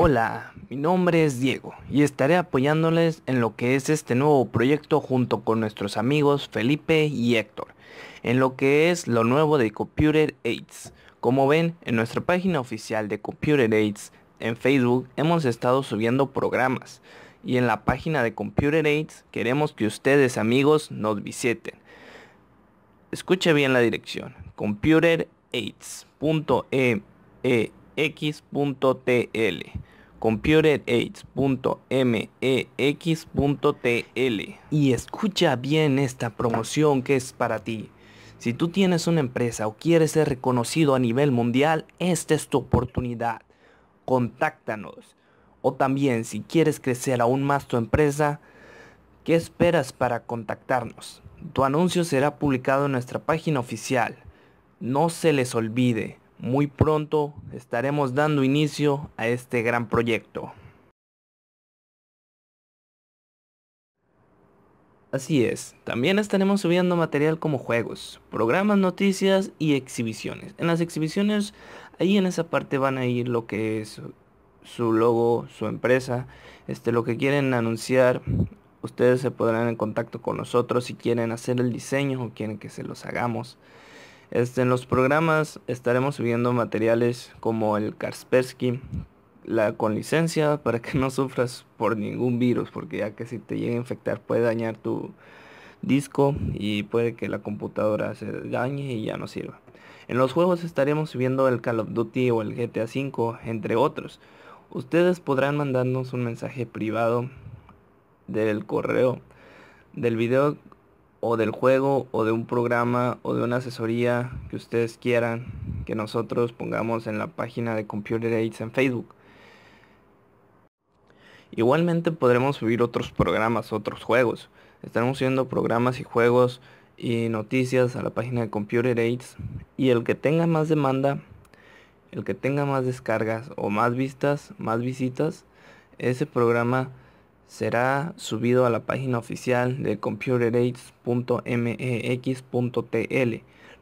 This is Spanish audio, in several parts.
Hola, mi nombre es Diego y estaré apoyándoles en lo que es este nuevo proyecto junto con nuestros amigos Felipe y Héctor, en lo que es lo nuevo de Computer Aids. Como ven, en nuestra página oficial de Computer Aids en Facebook hemos estado subiendo programas y en la página de Computer Aids queremos que ustedes amigos nos visiten. Escuche bien la dirección, computeraids.eex.tl computeraids.mex.tl y escucha bien esta promoción que es para ti. Si tú tienes una empresa o quieres ser reconocido a nivel mundial, esta es tu oportunidad. Contáctanos. O también si quieres crecer aún más tu empresa, ¿qué esperas para contactarnos? Tu anuncio será publicado en nuestra página oficial. No se les olvide muy pronto estaremos dando inicio a este gran proyecto. Así es, también estaremos subiendo material como juegos, programas, noticias y exhibiciones. En las exhibiciones, ahí en esa parte van a ir lo que es su logo, su empresa, este, lo que quieren anunciar. Ustedes se podrán en contacto con nosotros si quieren hacer el diseño o quieren que se los hagamos. Este, en los programas estaremos subiendo materiales como el Kaspersky, la con licencia, para que no sufras por ningún virus, porque ya que si te llega a infectar puede dañar tu disco y puede que la computadora se dañe y ya no sirva. En los juegos estaremos subiendo el Call of Duty o el GTA V, entre otros. Ustedes podrán mandarnos un mensaje privado del correo del video o del juego o de un programa o de una asesoría que ustedes quieran que nosotros pongamos en la página de Computer Aids en Facebook. Igualmente podremos subir otros programas, otros juegos. Estaremos subiendo programas y juegos y noticias a la página de Computer Aids y el que tenga más demanda, el que tenga más descargas o más vistas, más visitas, ese programa será subido a la página oficial de computerage.mex.tl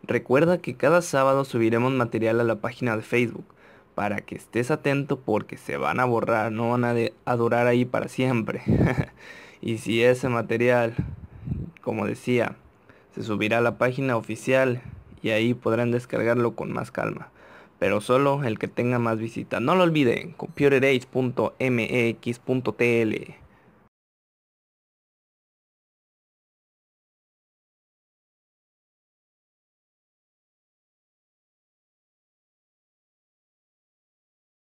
Recuerda que cada sábado subiremos material a la página de Facebook para que estés atento porque se van a borrar, no van a, durar ahí para siempre. y si ese material, como decía, se subirá a la página oficial y ahí podrán descargarlo con más calma. Pero solo el que tenga más visitas. No lo olviden, computerage.mex.tl